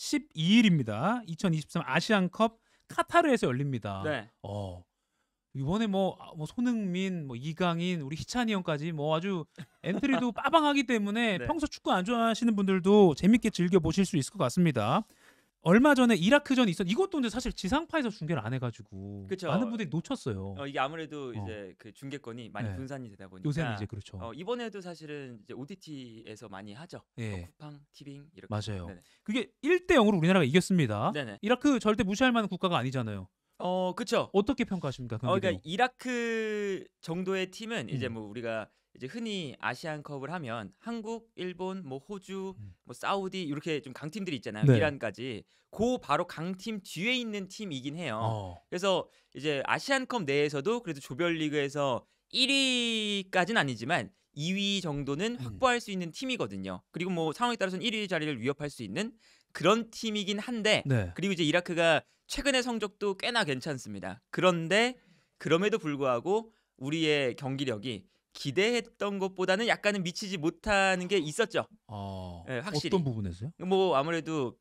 12일입니다. 2023 아시안컵 카타르에서 열립니다. 네. 어. 이번에 뭐, 아, 뭐 손흥민, 뭐 이강인, 우리 희찬이 형까지 뭐 아주 엔트리도 빠방하기 때문에 네. 평소 축구 안 좋아하시는 분들도 재밌게 즐겨 보실 수 있을 것 같습니다. 얼마 전에 이라크전이 있었 이것도 근데 사실 지상파에서 중계를 안 해가지고 그쵸. 많은 분들이 놓쳤어요. 어, 이게 아무래도 어. 이제 그 중계권이 많이 네. 분산이 되다 보니까 요새는 이제 그렇죠. 어, 이번에도 사실은 이제 OTT에서 많이 하죠. 예. 어, 쿠팡, 티빙 이렇게 맞아요. 네네. 그게 1대 0으로 우리나라가 이겼습니다. 네네. 이라크 절대 무시할 만한 국가가 아니잖아요. 어, 그렇죠. 어떻게 평가하십니까? 어, 그러니까 이라크 정도의 팀은 음. 이제 뭐 우리가 이제 흔히 아시안컵을 하면 한국, 일본, 뭐 호주, 음. 뭐 사우디 이렇게 좀 강팀들이 있잖아요. 네. 이란까지. 고 바로 강팀 뒤에 있는 팀이긴 해요. 어. 그래서 이제 아시안컵 내에서도 그래도 조별리그에서 1위까지는 아니지만 2위 정도는 음. 확보할 수 있는 팀이거든요. 그리고 뭐 상황에 따라서는 1위 자리를 위협할 수 있는 그런 팀이긴 한데 네. 그리고 이제 이라크가 최근의 성적도 꽤나 괜찮습니다. 그런데 그럼에도 불구하고 우리의 경기력이 기대했던 것보다는 약간은 미치지 못하는 게 있었죠. 어, 네, 확실히 어떤 부분에서요? 뭐 아무래도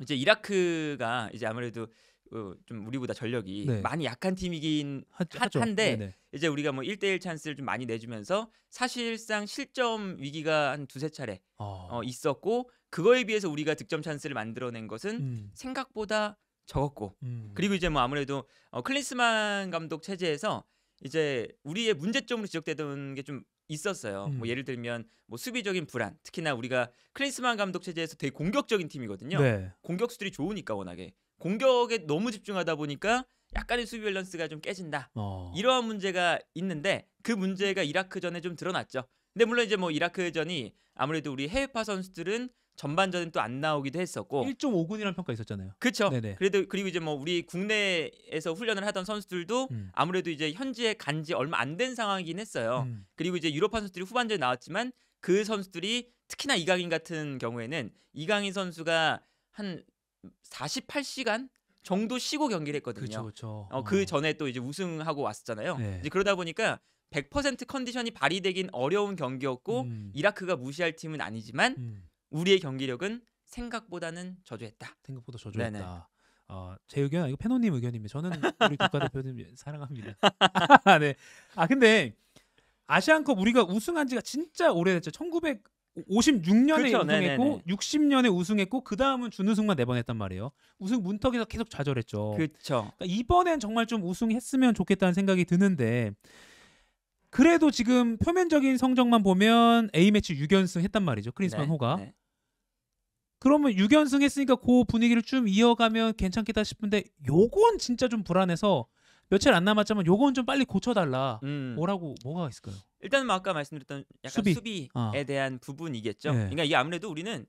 이제 이라크가 이제 아무래도 어, 좀 우리보다 전력이 네. 많이 약한 팀이긴 하, 하, 한데 네네. 이제 우리가 뭐 1대1 찬스를 좀 많이 내주면서 사실상 실점 위기가 한 두세 차례 어. 어 있었고 그거에 비해서 우리가 득점 찬스를 만들어낸 것은 음. 생각보다 적었고 음. 그리고 이제 뭐 아무래도 어, 클린스만 감독 체제에서 이제 우리의 문제점으로 지적되던 게 좀 있었어요. 뭐 음. 뭐 예를 들면 뭐 수비적인 불안, 특히나 우리가 클린스만 감독 체제에서 되게 공격적인 팀이거든요. 네. 공격수들이 좋으니까 워낙에 공격에 너무 집중하다 보니까 약간의 수비 밸런스가 좀 깨진다. 어. 이러한 문제가 있는데 그 문제가 이라크전에 좀 드러났죠. 근데 물론 이제 뭐 이라크전이 아무래도 우리 해외파 선수들은 전반전은 또 안 나오기도 했었고 1.5군이라는 평가 있었잖아요. 그렇죠. 그래도 그리고 이제 뭐 우리 국내에서 훈련을 하던 선수들도 음. 아무래도 이제 현지에 간지 얼마 안 된 상황이긴 했어요. 음. 그리고 이제 유럽 선수들이 후반전에 나왔지만 그 선수들이 특히나 이강인 같은 경우에는 이강인 선수가 한 48시간 정도 쉬고 경기를 했거든요. 그쵸, 그쵸. 어, 그 어. 전에 또 이제 우승하고 왔었잖아요. 네. 이제 그러다 보니까 100% 컨디션이 발휘되긴 어려운 경기였고 음. 이라크가 무시할 팀은 아니지만 음. 우리의 경기력은 생각보다는 저조했다. 생각보다 저조했다. 어, 제 의견 아니고 페노님 의견입니다. 저는 우리 국가대표님 예, 사랑합니다. 네. 아 근데 아시안컵 우리가 우승한 지가 진짜 오래됐죠. 1956년에 그렇 우승했고 네네네. 60년에 우승했고 그 다음은 준우승만 네 번 했단 말이에요. 우승 문턱에서 계속 좌절했죠. 그렇죠. 그러니까 이번엔 정말 좀 우승했으면 좋겠다는 생각이 드는데 그래도 지금 표면적인 성적만 보면 A 매치 6연승 했단 말이죠. 크리스만 네, 호가. 네. 그러면 6연승 했으니까 그 분위기를 좀 이어가면 괜찮겠다 싶은데 요건 진짜 좀 불안해서 며칠 안 남았지만 요건 좀 빨리 고쳐달라. 음. 뭐라고 뭐가 있을까요? 일단은 뭐 아까 말씀드렸던 약간 수비. 어. 에 아. 대한 부분이겠죠. 네. 그러니까 이게 아무래도 우리는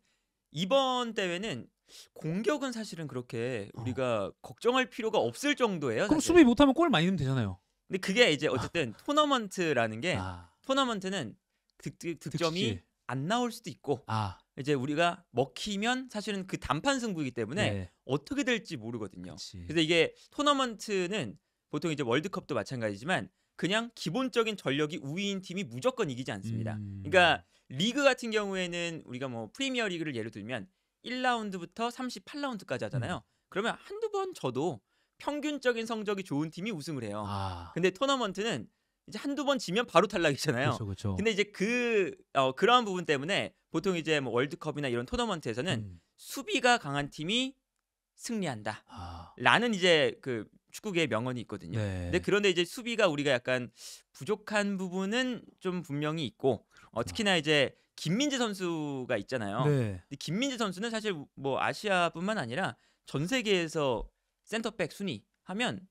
이번 대회는 공격은 사실은 그렇게 어. 우리가 어. 걱정할 필요가 없을 정도예요. 그럼 사실. 수비 못하면 골 많이 넣으면 되잖아요. 근데 그게 이제 어쨌든 아. 토너먼트라는 게 아. 토너먼트는 득, 득, 득점이 득실. 안 나올 수도 있고 아. 이제 우리가 먹히면 사실은 그 단판 승부이기 때문에 네. 어떻게 될지 모르거든요. 그치. 그래서 이게 토너먼트는 보통 이제 월드컵도 마찬가지지만 그냥 기본적인 전력이 우위인 팀이 무조건 이기지 않습니다. 음. 그러니까 리그 같은 경우에는 우리가 뭐 프리미어 리그를 예를 들면 1라운드부터 38라운드까지 하잖아요. 음. 그러면 한두 번저도 평균적인 성적이 좋은 팀이 우승을 해요. 아. 근데 토너먼트는 이제 한두 번 지면 바로 탈락이잖아요. 그렇그렇 근데 이제 그 어, 그러한 부분 때문에 보통 이제 뭐 월드컵이나 이런 토너먼트에서는 음. 수비가 강한 팀이 승리한다. 아. 라는 이제 그 축구계의 명언이 있거든요. 네. 근데 그런데 이제 수비가 우리가 약간 부족한 부분은 좀 분명히 있고 어, 특히나 이제 김민재 선수가 있잖아요. 네. 근데 김민재 선수는 사실 뭐 아시아뿐만 아니라 전 세계에서 센터백 순위 하면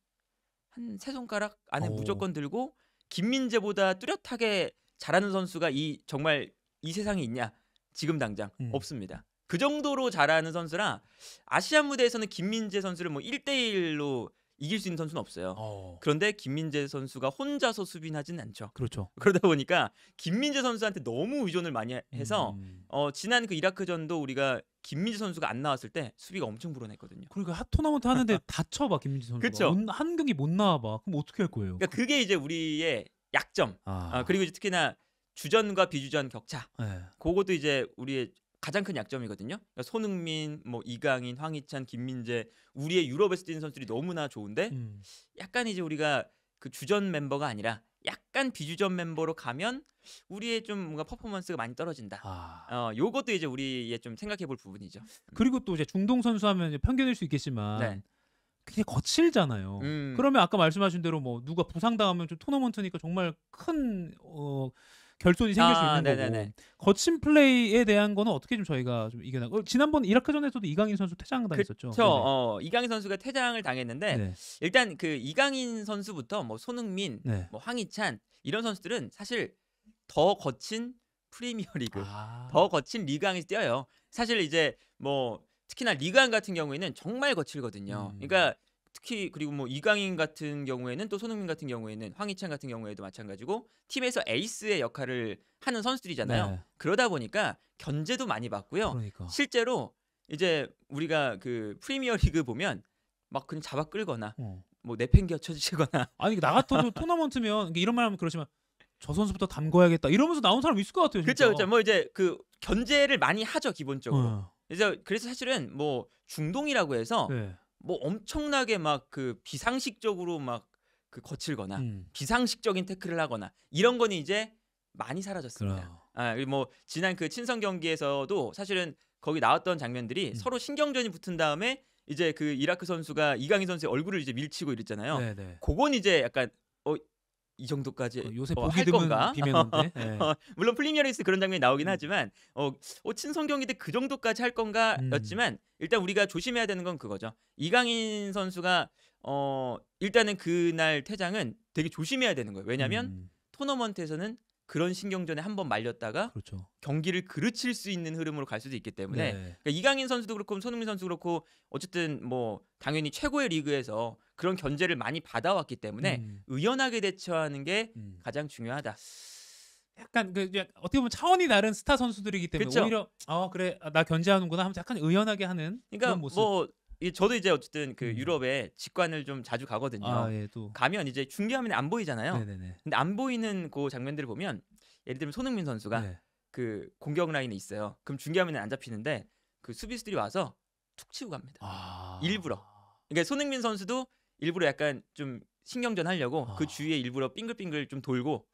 한 세 손가락 안에 오. 어. 무조건 들고 김민재보다 뚜렷하게 잘하는 선수가 이 정말 이 세상에 있냐? 지금 당장 음. 없습니다. 그 정도로 잘하는 선수라 아시안 무대에서는 김민재 선수를 뭐 1대 1로 이길 수 있는 선수는 없어요. 어. 그런데 김민재 선수가 혼자서 수비는 하진 않죠. 그렇죠. 그러다 보니까 김민재 선수한테 너무 의존을 많이 해서 음. 어, 지난 그 이라크전도 우리가 김민재 선수가 안 나왔을 때 수비가 엄청 불어냈거든요. 그러니까 핫 토너먼트 하는데 다쳐봐 김민재 선수가. 그쵸? 한 경기 못 나와봐. 그럼 어떻게 할 거예요? 그러니까 그게 이제 우리의 약점. 아. 어, 그리고 이제 특히나 주전과 비주전 격차. 네. 그것도 이제 우리의 가장 큰 약점이거든요. 그러니까 손흥민, 뭐 이강인, 황희찬, 김민재 우리의 유럽에서 뛰는 선수들이 너무나 좋은데 음. 약간 이제 우리가 그 주전 멤버가 아니라 약간 비주전 멤버로 가면 우리의 좀 뭔가 퍼포먼스가 많이 떨어진다. 아. 어, 요것도 이제 우리의 좀 생각해 볼 부분이죠. 음. 그리고 또 이제 중동 선수 하면 편견일 수 있겠지만 네. 굉장 거칠잖아요. 음. 그러면 아까 말씀하신 대로 뭐 누가 부상당하면 좀 토너먼트니까 정말 큰 어, 결손이 생길 아, 수 있는 네네네. 거고 거친 플레이에 대한 거는 어떻게 좀 저희가 좀 이겨나고 어, 지난번 이라크전에서도 이강인 선수 퇴장 당했었죠. 그렇죠. 어, 이강인 선수가 퇴장을 당했는데 네. 일단 그 이강인 선수부터 뭐 손흥민, 네. 뭐 황희찬 이런 선수들은 사실 더 거친 프리미어리그, 아. 더 거친 리그에서 뛰어요. 사실 이제 뭐 특히나 리그 같은 경우에는 정말 거칠거든요. 음. 그러니까 특히 그리고 뭐 이강인 같은 경우에는 또 손흥민 같은 경우에는 황희찬 같은 경우에도 마찬가지고 팀에서 에이스의 역할을 하는 선수들이잖아요. 네. 그러다 보니까 견제도 많이 받고요. 그러니까. 실제로 이제 우리가 그 프리미어리그 보면 막 그냥 잡아 끌거나 어. 뭐 내팽겨 쳐지거나 아니 나가아도 토너먼트면 이런 말하면 그러지만 저 선수부터 담궈야겠다 이러면서 나온 사람 있을 것 같아요. 그렇죠, 그렇죠. 뭐 이제 그 견제를 많이 하죠 기본적으로. 어. 그래서 그래서 사실은 뭐 중동이라고 해서 네. 뭐 엄청나게 막 그 비상식적으로 막 그 거칠거나 음. 비상식적인 태클을 하거나 이런 거는 이제 많이 사라졌습니다. 그럼. 아, 뭐 지난 그 친선 경기에서도 사실은 거기 나왔던 장면들이 음. 서로 신경전이 붙은 다음에 이제 그 이라크 선수가 이강인 선수의 얼굴을 이제 밀치고 이랬잖아요. 네네. 네. 그건 이제 약간 어이 정도까지 어, 요새 어, 보기 할 건가? 비매너인데. 네. 예. 물론 플리미어리스 그런 장면이 나오긴 음. 하지만 어, 어 친선경인데 그 정도까지 할 건가였지만 음. 일단 우리가 조심해야 되는 건 그거죠. 이강인 선수가 어 일단은 그날 퇴장은 되게 조심해야 되는 거예요. 왜냐하면 음. 토너먼트에서는 그런 신경전에 한번 말렸다가 그렇죠. 경기를 그르칠 수 있는 흐름으로 갈 수도 있기 때문에 네. 그러니까 이강인 선수도 그렇고 손흥민 선수 그렇고 어쨌든 뭐 당연히 최고의 리그에서 그런 견제를 많이 받아왔기 때문에 음. 의연하게 대처하는 게 음. 가장 중요하다. 약간 그 어떻게 보면 차원이 다른 스타 선수들이기 때문에 그쵸? 오히려 어 그래 아, 나 견제하는구나 하면 약간 의연하게 하는 그러니까 뭐이 저도 이제 어쨌든 그 음. 유럽에 직관을 좀 자주 가거든요. 아, 예, 또. 가면 이제 중계화면이 안 보이잖아요. 네네네. 근데 안 보이는 그 장면들을 보면 예를 들면 손흥민 선수가 네. 그 공격 라인에 있어요. 그럼 중계화면에 안 잡히는데 그 수비수들이 와서 툭 치고 갑니다. 아... 일부러. 그러니까 손흥민 선수도 일부러 약간 좀 신경전 하려고 아... 그 주위에 일부러 빙글빙글 좀 돌고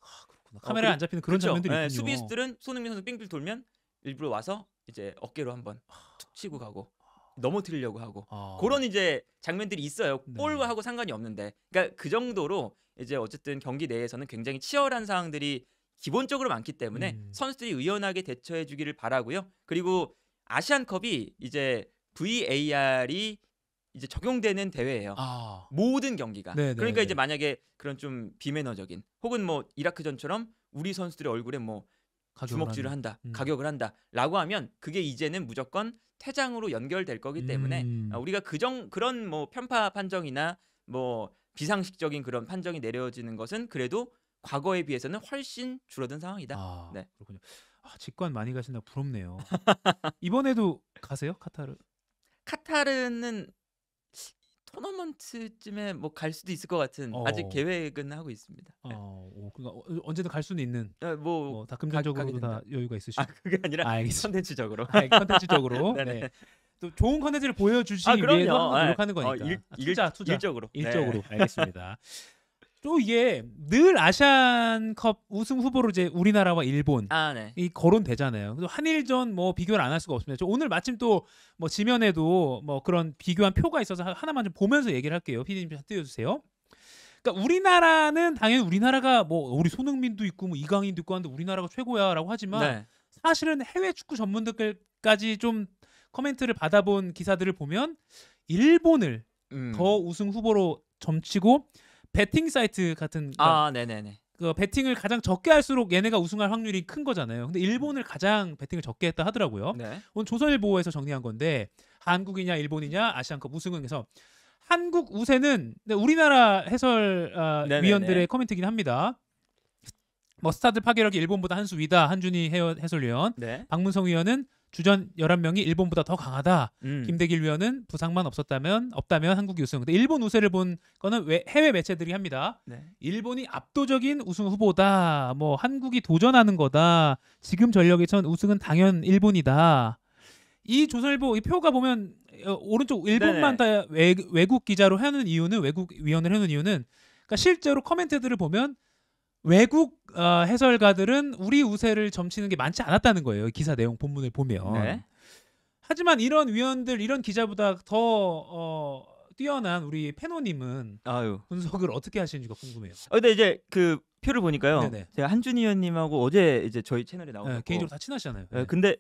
아, 카메라 어, 안 잡히는 그런 그렇죠. 장면들이 예, 있군요. 수비수들은 손흥민 선수 빙글 돌면 일부러 와서 이제 어깨로 한번 아. 툭 치고 가고 넘어뜨리려고 하고 아. 그런 이제 장면들이 있어요. 네. 골하고 상관이 없는데 그러니까 그 정도로 이제 어쨌든 경기 내에서는 굉장히 치열한 상황들이 기본적으로 많기 때문에 음. 선수들이 의연하게 대처해 주기를 바라고요. 그리고 아시안컵이 이제 VAR이 이제 적용되는 대회예요. 아. 모든 경기가. 네네. 네, 그러니까 네. 이제 만약에 그런 좀 비매너적인 혹은 뭐 이라크 전처럼 우리 선수들의 얼굴에 뭐 주먹질을 한다, 음. 가격을 한다라고 하면 그게 이제는 무조건 퇴장으로 연결될 거기 때문에 음. 어, 우리가 그정 그런 뭐 편파 판정이나 뭐 비상식적인 그런 판정이 내려지는 것은 그래도 과거에 비해서는 훨씬 줄어든 상황이다. 아, 네. 그렇군요. 아, 직관 많이 가신다 부럽네요. 이번에도 가세요 카타르? 카타르는 토너먼트쯤에 뭐 갈 수도 있을 것 같은 어. 아직 계획은 하고 있습니다. 아, 예. 어, 그러니까 어, 어, 그러니까 언제든 갈 수는 있는. 네, 뭐, 뭐금전적으로다 어, 여유가 있으시고. 아 그게 아니라 아, 컨텐츠적으로. 아, 예, 컨텐츠적으로. 네, 네. 네. 또 좋은 컨텐츠를 보여주시기 아, 위해서 아, 노력하는 거니까 어, 일, 투자, 투자. 일적으로 일적으로 네. 알겠습니다. 또 이게 늘 아시안컵 우승 후보로 이제 우리나라와 일본 아, 네. 이 거론되잖아요. 그래서 한일전 뭐 비교를 안 할 수가 없습니다. 오늘 마침 또 뭐 지면에도 뭐 그런 비교한 표가 있어서 하나만 좀 보면서 얘기를 할게요. 피디님 좀 띄워주세요. 그러니까 우리나라는 당연히 우리나라가 뭐 우리 손흥민도 있고 뭐 이강인도 있고 하는데 우리나라가 최고야라고 하지만 네. 사실은 해외 축구 전문들까지 좀 커멘트를 받아본 기사들을 보면 일본을 음. 더 우승 후보로 점치고 베팅 사이트 같은 그아 그러니까 네네네 그 베팅을 가장 적게 할수록 얘네가 우승할 확률이 큰 거잖아요. 근데 일본을 음. 가장 베팅을 적게 했다 하더라고요. 네. 오늘 조선일보에서 정리한 건데 한국이냐 일본이냐 아시안컵 우승은 그래서 한국 우세는 네, 우리나라 해설 어, 위원들의 코멘트긴 합니다. 머스타드 파괴력이 일본보다 한 수 위다 한준희 해설위원, 네. 박문성 위원은 주전 11명이 일본보다 더 강하다. 음. 김대길 위원은 부상만 없었다면 없다면 한국이 우승. 근데 일본 우세를 본 거는 왜 해외 매체들이 합니다. 네. 일본이 압도적인 우승 후보다. 뭐 한국이 도전하는 거다. 지금 전력에 전 우승은 당연 일본이다. 이 조선일보 이 표가 보면 어, 오른쪽 일본만 네네. 네. 다 외, 외국 기자로 하는 이유는 외국 위원을 하는 이유는 그러니까 실제로 커멘트들을 보면 외국 어, 해설가들은 우리 우세를 점치는 게 많지 않았다는 거예요. 기사 내용 본문을 보면. 네. 하지만 이런 위원들, 이런 기자보다 더 어, 뛰어난 우리 패노님은 아유. 분석을 어떻게 하시는지가 궁금해요. 어, 근데 이제 그 표를 보니까요. 네네. 제가 한준희 의원님하고 어제 이제 저희 채널에 나오고 네, 개인적으로 다 친하시잖아요. 네, 네. 근데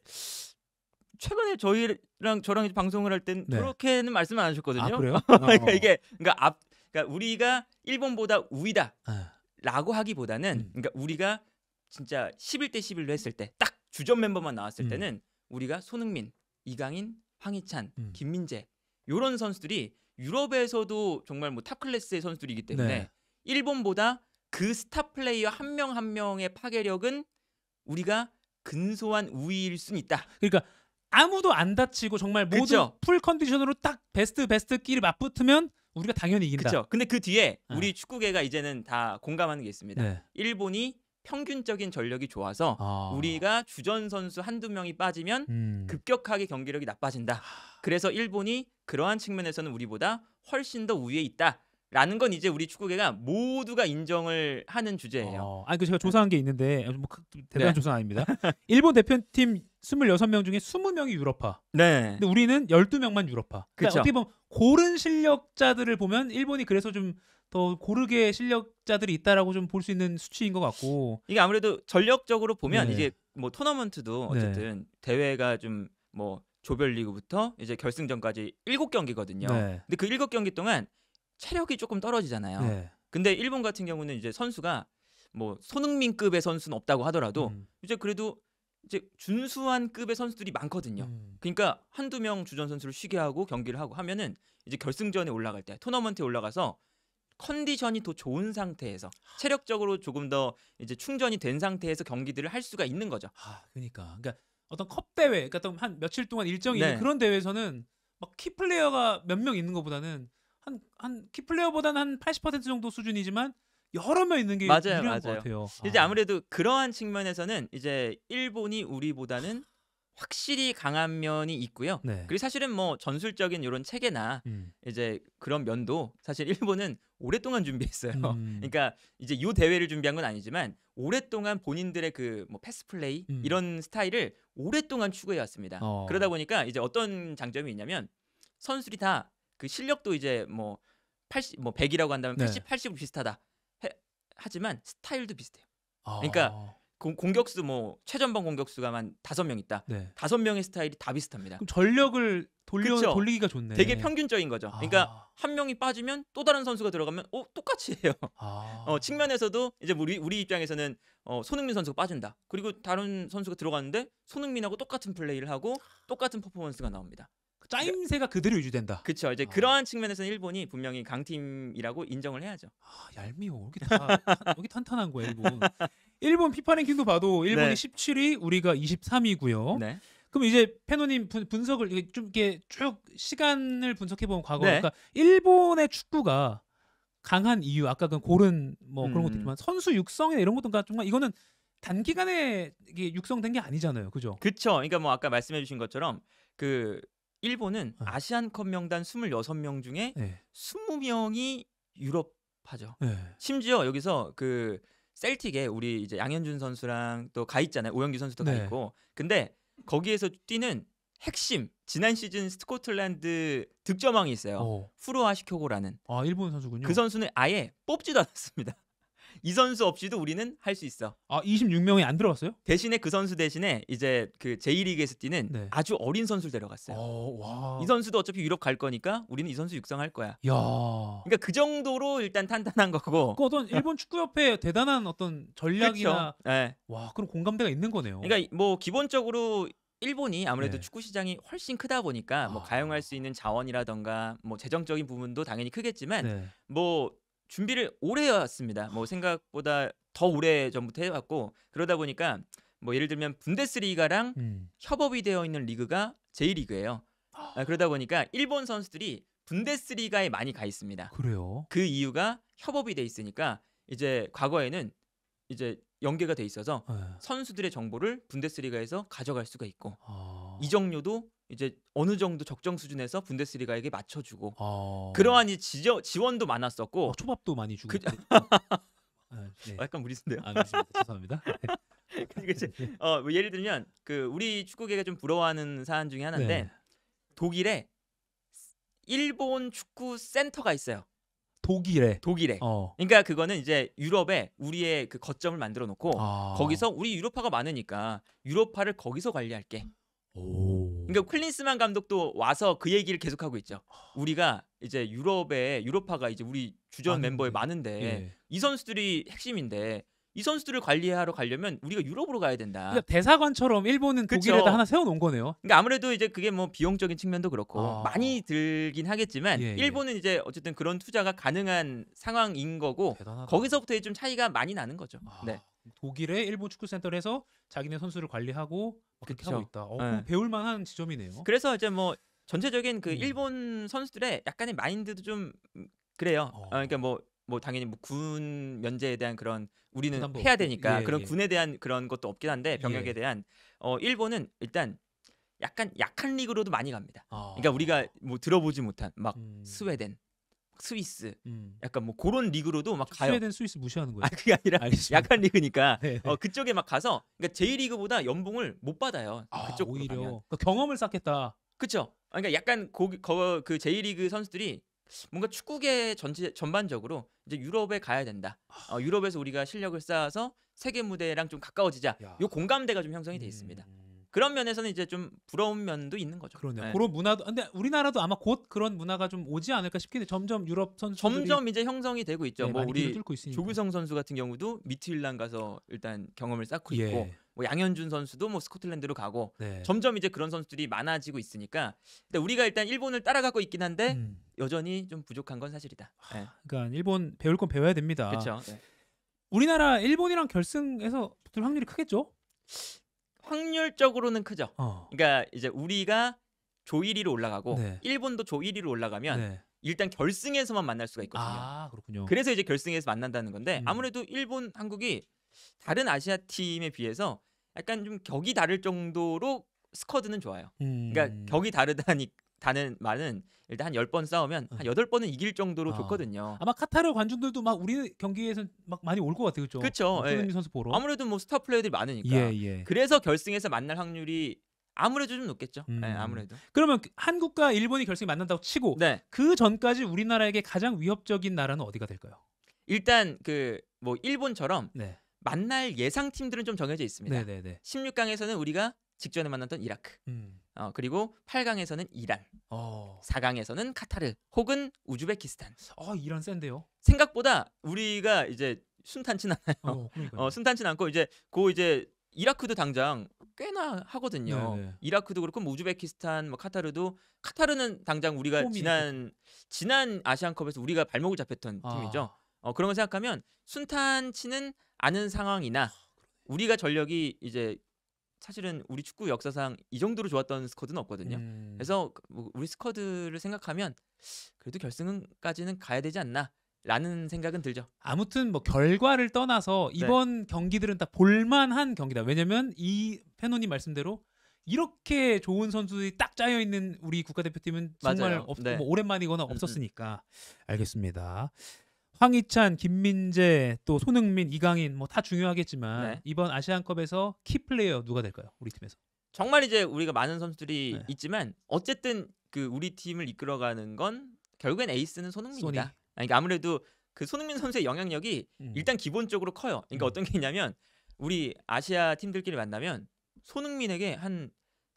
최근에 저희랑 저랑 이제 방송을 할땐 네. 그렇게는 말씀 안 하셨거든요. 아, 그래요? 그러니까 어. 이게 그러니까 앞 그러니까 우리가 일본보다 우위다. 아. 라고 하기보다는 음. 그러니까 우리가 진짜 11대 11로 했을 때 딱 주전 멤버만 나왔을 음. 때는 우리가 손흥민, 이강인, 황희찬, 음. 김민재 요런 선수들이 유럽에서도 정말 뭐탑 클래스의 선수들이기 때문에 네. 일본보다 그 스타 플레이어 한 명 한 명의 파괴력은 우리가 근소한 우위일 순 있다. 그러니까 아무도 안 다치고 정말 모두 그쵸? 풀 컨디션으로 딱 베스트 베스트끼리 맞붙으면 우리가 당연히 이긴다. 그렇죠. 근데 그 뒤에 어. 우리 축구계가 이제는 다 공감하는 게 있습니다. 네. 일본이 평균적인 전력이 좋아서 아. 우리가 주전 선수 한두 명이 빠지면 음. 급격하게 경기력이 나빠진다. 그래서 일본이 그러한 측면에서는 우리보다 훨씬 더 우위에 있다. 라는 건 이제 우리 축구계가 모두가 인정을 하는 주제예요. 어, 아니 그 제가 조사한 게 있는데 어, 뭐 그 대단한 네. 조사 아닙니다. 일본 대표팀 26명 중에 20명이 유럽파. 네. 근데 우리는 12명만 유럽파. 그러니까 어떻게 보면 고른 실력자들을 보면 일본이 그래서 좀 더 고르게 실력자들이 있다라고 좀 볼 수 있는 수치인 것 같고 이게 아무래도 전력적으로 보면 네. 이제뭐 토너먼트도 네. 어쨌든 네. 대회가 좀 뭐 조별리그부터 이제 결승전까지 7경기거든요. 근데 그 7경기 동안 체력이 조금 떨어지잖아요. 네. 근데 일본 같은 경우는 이제 선수가 뭐 손흥민급의 선수는 없다고 하더라도 음. 이제 그래도 이제 준수한 급의 선수들이 많거든요. 음. 그러니까 한두 명 주전 선수를 쉬게 하고 경기를 하고 하면은 이제 결승전에 올라갈 때 토너먼트에 올라가서 컨디션이 더 좋은 상태에서 체력적으로 조금 더 이제 충전이 된 상태에서 경기들을 할 수가 있는 거죠. 아, 그러니까. 그러니까 어떤 컵 대회, 그러니까 한 며칠 동안 일정이 네. 있는 그런 대회에서는 막키 플레이어가 몇 명 있는 것보다는 한, 한 키플레어보다는 한 80% 정도 수준이지만 여러 명 있는 게 맞아요, 유리한 맞아요. 같아요. 이제 아. 아무래도 그러한 측면에서는 이제 일본이 우리보다는 확실히 강한 면이 있고요. 네. 그리고 사실은 뭐 전술적인 이런 체계나 음. 이제 그런 면도 사실 일본은 오랫동안 준비했어요. 음. 그러니까 이제 요 대회를 준비한 건 아니지만 오랫동안 본인들의 그 뭐 패스 플레이 음. 이런 스타일을 오랫동안 추구해 왔습니다. 어. 그러다 보니까 이제 어떤 장점이 있냐면 선수들이 다그 실력도 이제 뭐 80, 뭐 100이라고 한다면 80, 네. 80 비슷하다. 해, 하지만 스타일도 비슷해요. 아. 그러니까 공, 공격수 뭐 최전방 공격수가만 다섯 명 있다. 네. 다섯 네. 명의 스타일이 다 비슷합니다. 그럼 전력을 돌려 그쵸? 돌리기가 좋네. 되게 평균적인 거죠. 아. 그러니까 한 명이 빠지면 또 다른 선수가 들어가면 어 똑같이 해요. 아. 어, 측면에서도 이제 우리 우리 입장에서는 어, 손흥민 선수가 빠진다. 그리고 다른 선수가 들어갔는데 손흥민하고 똑같은 플레이를 하고 똑같은 퍼포먼스가 나옵니다. 짜임새가 그대로 유지된다. 그렇죠. 이제 아. 그러한 측면에서는 일본이 분명히 강팀이라고 인정을 해야죠. 아, 얄미워. 여기 다 여기 탄탄한 거야 일본. 일본 피파 랭킹도 봐도 일본이 네. 17위, 우리가 23위고요. 네. 그럼 이제 페노님 분, 석을좀 이렇게 쭉 시간을 분석해 본 과거. 네. 그러니까 일본의 축구가 강한 이유, 아까 그 고른 뭐 그런 것도 음. 있지만 선수 육성이나 이런 것도 그러니까 정말 이거는 단기간에 이게 육성된 게 아니잖아요, 그죠? 그렇 그러니까 뭐 아까 말씀해주신 것처럼 그 일본은 네. 아시안컵 명단 26명 중에 네. 20명이 유럽파죠. 네. 심지어 여기서 그 셀틱에 우리 이제 양현준 선수랑 또 가 있잖아요. 오영규 선수도 가 네. 있고. 근데 거기에서 뛰는 핵심 지난 시즌 스코틀랜드 득점왕이 있어요. 오. 어. 후루아 시켜고라는. 아 일본 선수군요. 그 선수는 아예 뽑지도 않았습니다. 이 선수 없이도 우리는 할 수 있어. 아 26명이 안 들어갔어요? 대신에 그 선수 대신에 이제 그1리그에서 뛰는 네. 아주 어린 선수를 데려갔어요. 어, 와. 이 선수도 어차피 유럽 갈 거니까 우리는 이 선수 육성할 거야. 야. 그러니까 그 정도로 일단 탄탄한 거고. 그 어떤 일본 축구협회 대단한 어떤 전략이나 네. 와 그럼 공감대가 있는 거네요. 그러니까 뭐 기본적으로 일본이 아무래도 네. 축구 시장이 훨씬 크다 보니까 뭐 아. 가용할 수 있는 자원이라던가 뭐 재정적인 부분도 당연히 크겠지만 네. 뭐 준비를 오래 해왔습니다. 뭐 생각보다 더 오래 전부터 해왔고 그러다 보니까 뭐 예를 들면 분데스리가랑 음. 협업이 되어 있는 리그가 제1리그예요. 아, 그러다 보니까 일본 선수들이 분데스리가에 많이 가 있습니다. 그래요? 그 이유가 협업이 돼 있으니까 이제 과거에는 이제 연계가 돼 있어서 네. 선수들의 정보를 분데스리가에서 가져갈 수가 있고 아... 이적료도 이제 어느 정도 적정 수준에서 분데스리가에게 맞춰주고 어... 그러한 이 지저, 지원도 많았었고 어, 초밥도 많이 주고 그... 아, 네. 어, 약간 무리수인데요. 아, 죄송합니다. 네. 그러니까 이제 어, 뭐 예를 들면 그 우리 축구계가 좀 부러워하는 사안 중에 하나인데 네. 독일에 일본 축구 센터가 있어요. 독일에 독일에 어. 그러니까 그거는 이제 유럽에 우리의 그 거점을 만들어 놓고 아. 거기서 우리 유로파가 많으니까 유로파를 거기서 관리할게 그러니까 클린스만 감독도 와서 그 얘기를 계속하고 있죠. 우리가 이제 유럽에 유로파가 이제 우리 주전 많은 멤버에 많은데 예. 이 선수들이 핵심인데 이 선수들을 관리하러 가려면 우리가 유럽으로 가야 된다. 그러니까 대사관처럼 일본은 그쵸. 독일에다 하나 세워놓은 거네요. 그러니까 아무래도 이제 그게 뭐 비용적인 측면도 그렇고 아. 많이 들긴 하겠지만 예, 예. 일본은 이제 어쨌든 그런 투자가 가능한 상황인 거고 대단하다. 거기서부터의 좀 차이가 많이 나는 거죠. 아. 네. 독일의 일본 축구 센터에서 자기네 선수를 관리하고 그렇게 그쵸. 하고 있다. 어, 네. 배울 만한 지점이네요. 그래서 이제 뭐 전체적인 그 음. 일본 선수들의 약간의 마인드도 좀 그래요. 어. 어, 그러니까 뭐뭐 뭐 당연히 뭐군 면제에 대한 그런 우리는 남부. 해야 되니까 예, 그런 예. 군에 대한 그런 것도 없긴 한데 예. 병역에 예. 대한 어 일본은 일단 약간 약한 리그로도 많이 갑니다. 아. 그러니까 우리가 뭐 들어보지 못한 막 음. 스웨덴, 스위스 음. 약간 뭐 그런 리그로도 막 가요. 스웨덴 스위스 무시하는 거예요. 아 그게 아니라 알겠습니다. 약간 리그니까 네, 네. 어, 그쪽에 막 가서 그러니까 J 리그보다 연봉을 못 받아요. 아, 그쪽 오히려 그러니까 경험을 쌓겠다. 그렇죠. 그러니까 약간 고, 거, 그 J 리그 선수들이 뭔가 축구계 전체 전반적으로 이제 유럽에 가야 된다. 어, 유럽에서 우리가 실력을 쌓아서 세계 무대랑 좀 가까워지자. 야. 요 공감대가 좀 형성이 돼 있습니다. 음. 그런 면에서는 이제 좀 부러운 면도 있는 거죠. 그러네요. 네. 그런 문화도 근데 우리나라도 아마 곧 그런 문화가 좀 오지 않을까 싶긴 해. 점점 유럽 선수들이 점점 이제 형성이 되고 있죠. 네, 뭐 우리 조규성 선수 같은 경우도 미트일란 가서 일단 경험을 쌓고 예. 있고 뭐 양현준 선수도 뭐 스코틀랜드로 가고 네. 점점 이제 그런 선수들이 많아지고 있으니까 근데 우리가 일단 일본을 따라가고 있긴 한데 음. 여전히 좀 부족한 건 사실이다. 하, 네. 그러니까 일본 배울 건 배워야 됩니다. 그렇죠. 우리나라 일본이랑 결승에서 붙을 확률이 크겠죠? 확률적으로는 크죠. 어. 그러니까 이제 우리가 조 1위로 올라가고 네. 일본도 조 1위로 올라가면 네. 일단 결승에서만 만날 수가 있거든요. 아, 그렇군요. 그래서 이제 결승에서 만난다는 건데 음. 아무래도 일본, 한국이 다른 아시아 팀에 비해서 약간 좀 격이 다를 정도로 스쿼드는 좋아요. 음. 그러니까 격이 다르다니 까 다는 말은 일단 한 10번 싸우면 한 8번은 음. 이길 정도로 아. 좋거든요. 아마 카타르 관중들도 막 우리 경기에서 막 많이 올 것 같아요. 그렇죠. 그렇죠. 예. 선수 보러. 아무래도 뭐 스타 플레이들이 어 많으니까. 예, 예. 그래서 결승에서 만날 확률이 아무래도 좀 높겠죠. 예, 음. 네, 아무래도. 그러면 그 한국과 일본이 결승에 만난다고 치고 네. 그 전까지 우리나라에게 가장 위협적인 나라는 어디가 될까요? 일단 그 뭐 일본처럼 네. 만날 예상 팀들은 좀 정해져 있습니다. 네네네. 16강에서는 우리가 직전에 만났던 이라크. 음. 어, 그리고 8강에서는 이란, 어. 4강에서는 카타르 혹은 우즈베키스탄. 어, 이란 센데요. 생각보다 우리가 이제 순탄치 않아요. 어, 어, 순탄치 않고 이제 고 이제 이라크도 당장 꽤나 하거든요. 네네. 네. 이라크도 그렇고 뭐 우즈베키스탄, 뭐 카타르도 카타르는 당장 우리가 홈이네. 지난 지난 아시안컵에서 우리가 발목을 잡혔던 아. 팀이죠. 어, 그런 걸 생각하면 순탄치는 않은 상황이나 아, 우리가 전력이 이제 사실은 우리 축구 역사상 이 정도로 좋았던 스쿼드는 없거든요. 음. 그래서 뭐 우리 스쿼드를 생각하면 그래도 결승까지는 가야 되지 않나. 라는 생각은 들죠. 아무튼 뭐 결과를 떠나서 네. 이번 네. 경기들은 다 볼만한 경기다. 왜냐면 이패노님 말씀대로 이렇게 좋은 선수들이 딱 짜여 있는 우리 국가대표팀은 정말 없, 네. 뭐 오랜만이거나 음, 음. 없었으니까. 음. 알겠습니다. 황희찬, 김민재, 또 손흥민, 이강인 뭐 다 중요하겠지만 네. 이번 아시안컵에서 키 플레이어 누가 될까요? 우리 팀에서. 정말 이제 우리가 많은 선수들이 네. 있지만 어쨌든 그 우리 팀을 이끌어가는 건 결국엔 에이스는 손흥민이다. 소니. 그러니까 아무래도 그 손흥민 선수의 영향력이 음. 일단 기본적으로 커요. 그러니까 음. 어떤 게 있냐면 우리 아시아 팀들끼리 만나면 손흥민에게 한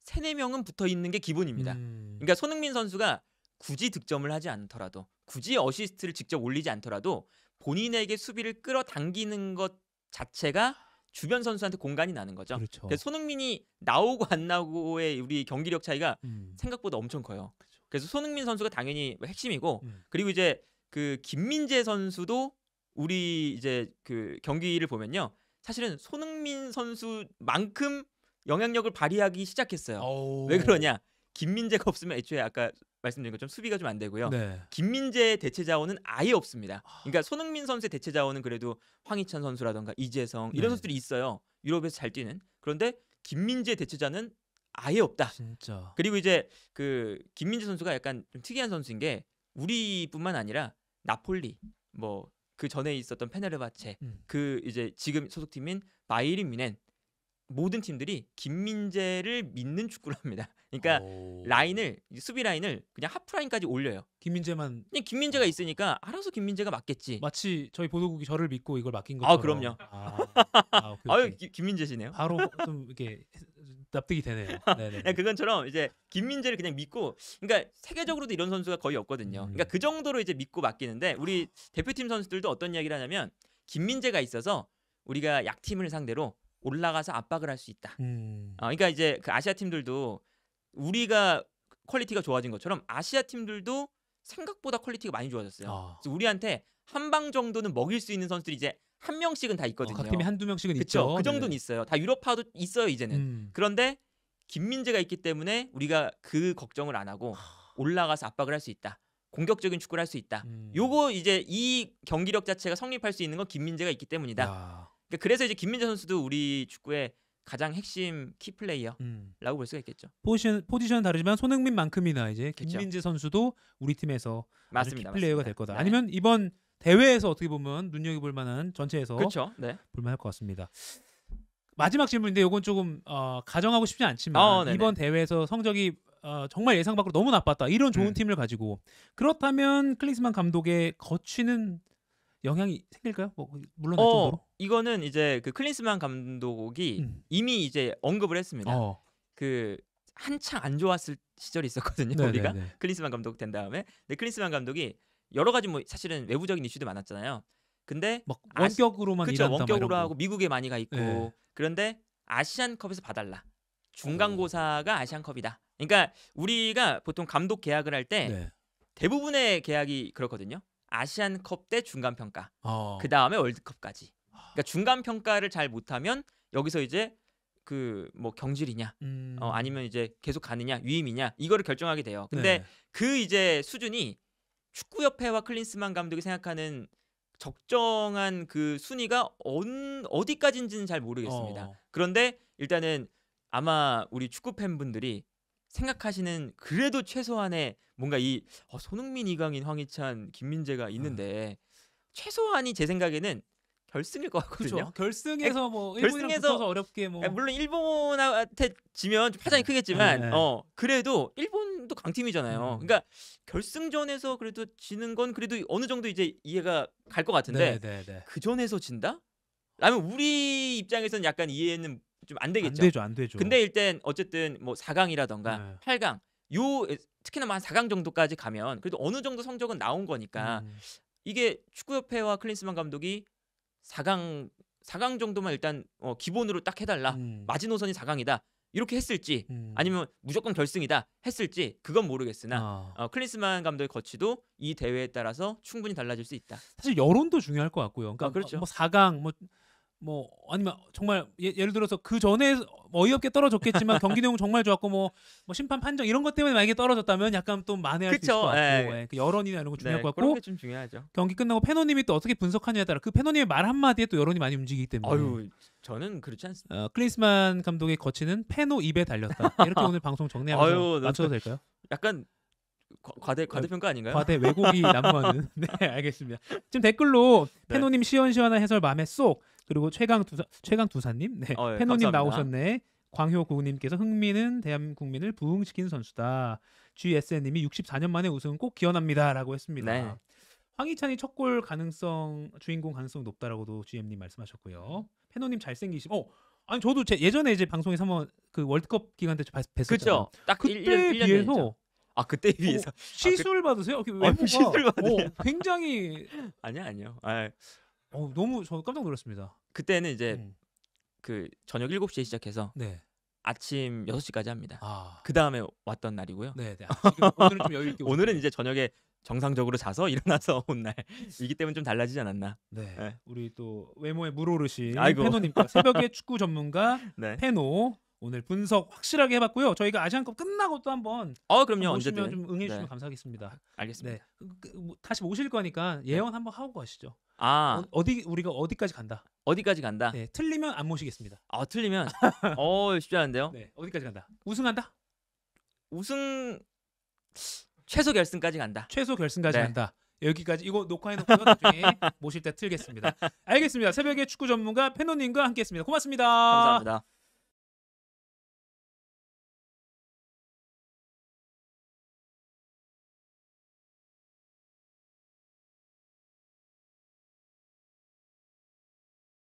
세네 명은 붙어 있는 게 기본입니다. 음. 그러니까 손흥민 선수가 굳이 득점을 하지 않더라도 굳이 어시스트를 직접 올리지 않더라도 본인에게 수비를 끌어당기는 것 자체가 주변 선수한테 공간이 나는 거죠. 그렇죠. 그래서 손흥민이 나오고 안 나오고의 우리 경기력 차이가 음. 생각보다 엄청 커요. 그렇죠. 그래서 손흥민 선수가 당연히 핵심이고 음. 그리고 이제 그 김민재 선수도 우리 이제 그 경기를 보면요. 사실은 손흥민 선수만큼 영향력을 발휘하기 시작했어요. 오. 왜 그러냐? 김민재가 없으면 애초에 아까 말씀드린 것처럼 수비가 좀 안 되고요. 네. 김민재 대체 자원은 아예 없습니다. 아. 그러니까 손흥민 선수의 대체 자원은 그래도 황희찬 선수라던가 이재성 네. 이런 네. 선수들이 있어요. 유럽에서 잘 뛰는. 그런데 김민재 대체자는 아예 없다. 진짜. 그리고 이제 그 김민재 선수가 약간 좀 특이한 선수인 게 우리뿐만 아니라 나폴리 뭐 그 전에 있었던 페네르바체 음. 그 이제 지금 소속팀인 바이리 미넨 모든 팀들이 김민재를 믿는 축구를 합니다. 그러니까 오. 라인을 수비 라인을 그냥 하프 라인까지 올려요. 김민재만 그냥 김민재가 있으니까 알아서 김민재가 맞겠지. 마치 저희 보도국이 저를 믿고 이걸 맡긴 아, 것처럼. 아 그럼요. 아, 아, 유 김민재시네요. 바로 좀 이렇게 납득이 되네요. 네네. 그건처럼 이제 김민재를 그냥 믿고 그러니까 세계적으로도 이런 선수가 거의 없거든요. 그러니까 음. 그 정도로 이제 믿고 맡기는데 우리 대표팀 선수들도 어떤 이야기를 하냐면 김민재가 있어서 우리가 약팀을 상대로 올라가서 압박을 할 수 있다. 음. 어, 그러니까 이제 그 아시아 팀들도 우리가 퀄리티가 좋아진 것처럼 아시아 팀들도 생각보다 퀄리티가 많이 좋아졌어요. 어. 우리한테 한 방 정도는 먹일 수 있는 선수들이 이제 한 명씩은 다 있거든요. 어, 각 팀이 한두 명씩은 그쵸? 있죠. 그 정도는 네. 있어요. 다 유럽파도 있어요 이제는. 음. 그런데 김민재가 있기 때문에 우리가 그 걱정을 안 하고 올라가서 압박을 할 수 있다. 공격적인 축구를 할 수 있다. 음. 요거 이제 이 경기력 자체가 성립할 수 있는 건 김민재가 있기 때문이다. 야. 그러니까 그래서 이제 김민재 선수도 우리 축구의 가장 핵심 키 플레이어라고 음. 볼 수가 있겠죠. 포지션 포지션 다르지만 손흥민만큼이나 이제 김민재 선수도 우리 팀에서 맞습니다, 키 플레이어가 될 거다. 네. 아니면 이번 대회에서 어떻게 보면 눈여겨볼 만한 전체에서 그렇죠. 네. 볼만할 것 같습니다. 마지막 질문인데 이건 조금 어, 가정하고 싶지 않지만 어, 이번 대회에서 성적이 어, 정말 예상 밖으로 너무 나빴다 이런 좋은 음. 팀을 가지고 그렇다면 클리스만 감독의 거취는 영향이 생길까요? 뭐 물론 어, 정도로? 이거는 이제 그 클린스만 감독이 음. 이미 이제 언급을 했습니다. 어. 그 한창 안 좋았을 시절이 있었거든요. 네네네. 우리가 네, 네. 클린스만 감독 된 다음에 근데 클린스만 감독이 여러 가지 뭐 사실은 외부적인 이슈도 많았잖아요. 근데 막 원격으로만 아시... 그쵸, 원격으로 하고 미국에 많이 가 있고 네. 그런데 아시안컵에서 봐달라. 중간고사가 어. 아시안컵이다. 그러니까 우리가 보통 감독 계약을 할때 네. 대부분의 계약이 그렇거든요. 아시안컵 때 중간 평가, 어. 그 다음에 월드컵까지. 아. 그러니까 중간 평가를 잘 못하면 여기서 이제 그 뭐 경질이냐, 어, 음. 어, 아니면 이제 계속 가느냐, 위임이냐 이거를 결정하게 돼요. 근데 네. 그 이제 수준이 축구협회와 클린스만 감독이 생각하는 적정한 그 순위가 언, 어디까지인지는 잘 모르겠습니다. 어. 그런데 일단은 아마 우리 축구 팬분들이 생각하시는 그래도 최소한의 뭔가 이 어, 손흥민, 이강인, 황희찬, 김민재가 있는데 최소한이 제 생각에는 결승일 것 같거든요. 그렇죠. 결승에서 뭐 결승에서 어렵게 뭐 물론 일본한테 지면 파장이 네. 크겠지만 네. 어 그래도 일본도 강팀이잖아요. 음. 그러니까 결승전에서 그래도 지는 건 그래도 어느 정도 이제 이해가 갈 것 같은데 네, 네, 네. 그 전에서 진다? 라면 우리 입장에서는 약간 이해는 좀안 되겠죠. 안 되죠, 안 되죠. 근데 일단 어쨌든 뭐 4강이라던가 네. 8강 요 특히나 뭐 한 4강 정도까지 가면 그래도 어느 정도 성적은 나온 거니까 음. 이게 축구협회와 클린스만 감독이 4강 4강 정도만 일단 어, 기본으로 딱 해달라 음. 마지노선이 4강이다 이렇게 했을지 음. 아니면 무조건 결승이다 했을지 그건 모르겠으나 아. 어, 클린스만 감독의 거치도 이 대회에 따라서 충분히 달라질 수 있다. 사실 여론도 중요할 것 같고요. 그러니까 아, 그렇죠. 뭐 4강 뭐뭐 아니면 정말 예, 를 들어서 그 전에 어이없게 떨어졌겠지만 경기 내용 정말 좋았고 뭐, 뭐 심판 판정 이런 것 때문에 만약에 떨어졌다면 약간 또 만회할 그쵸, 수 있을 것 같고 예. 예. 그 여론이나 이런 거 중요할 네, 것 같고 그런 게좀 중요하죠. 경기 끝나고 패노님이 또 어떻게 분석하냐에 따라 그 패노님의 말 한마디에 또 여론이 많이 움직이기 때문에 아유 저는 그렇지 않습니다. 어, 클린스만 감독의 거치는 패노 입에 달렸다 이렇게 오늘 방송 정리하면서 아유, 맞춰도 될까요? 약간 과, 대 어, 과대평가 아닌가요? 과대 왜곡이 난무하는. 네, 알겠습니다. 지금 댓글로 네. 패노님 시원시원한 해설 마음에 쏙. 그리고 최강 두사 최강 두사님, 네, 어, 예, 페노님 니다 나오셨네. 광효 구우님께서 흥미는 대한 국민을 부흥시킨 선수다. GSN님이 64년 만에 우승은 꼭 기원합니다라고 했습니다. 네. 황희찬이 첫 골 가능성 주인공 가능성 높다라고도 GM님 말씀하셨고요. 패노님 잘생기시. 어, 아니 저도 제 예전에 이제 방송에서 한번 그 월드컵 기간 때 뵀었잖아요. 그딱 그때에 1년, 1년 비해서 전이아 그때 어, 비해서 아, 그 시술 받으세요? 외모가 시술 받으세요? 어, 굉장히 아니야 아니요. 아, 어, 너무 저 깜짝 놀랐습니다. 그때는 이제 음. 그 저녁 7시에 시작해서 네. 아침 6시까지 합니다. 아. 그 다음에 왔던 날이고요. 네, 네. 오늘은 좀 여유 있게 오늘은 이제 저녁에 정상적으로 자서 일어나서 온 날이기 때문에 좀 달라지지 않았나. 네. 네. 우리 또외모에 물오르신 페노님새벽에 축구 전문가 네. 페노 오늘 분석 확실하게 해봤고요. 저희가 아시안컵 끝나고 또 한번 어 그럼요 언제든 좀 응해주시면 네. 감사하겠습니다. 알겠습니다. 네. 그, 그, 뭐 다시 오실 거니까 네. 예언 한번 하고 가시죠. 아 어, 디 우리가 어디까지 간다. 어디까지 간다. 네, 틀리면 안 모시겠습니다. 아 틀리면 어 쉽지 않은데요. 네, 어디까지 간다. 우승한다. 우승 최소 결승까지 간다. 최소 결승까지 네. 간다. 여기까지 이거 녹화해놓고 나중에 모실 때 틀겠습니다. 알겠습니다. 새벽에 축구 전문가 페노님과 함께했습니다. 고맙습니다. 감사합니다.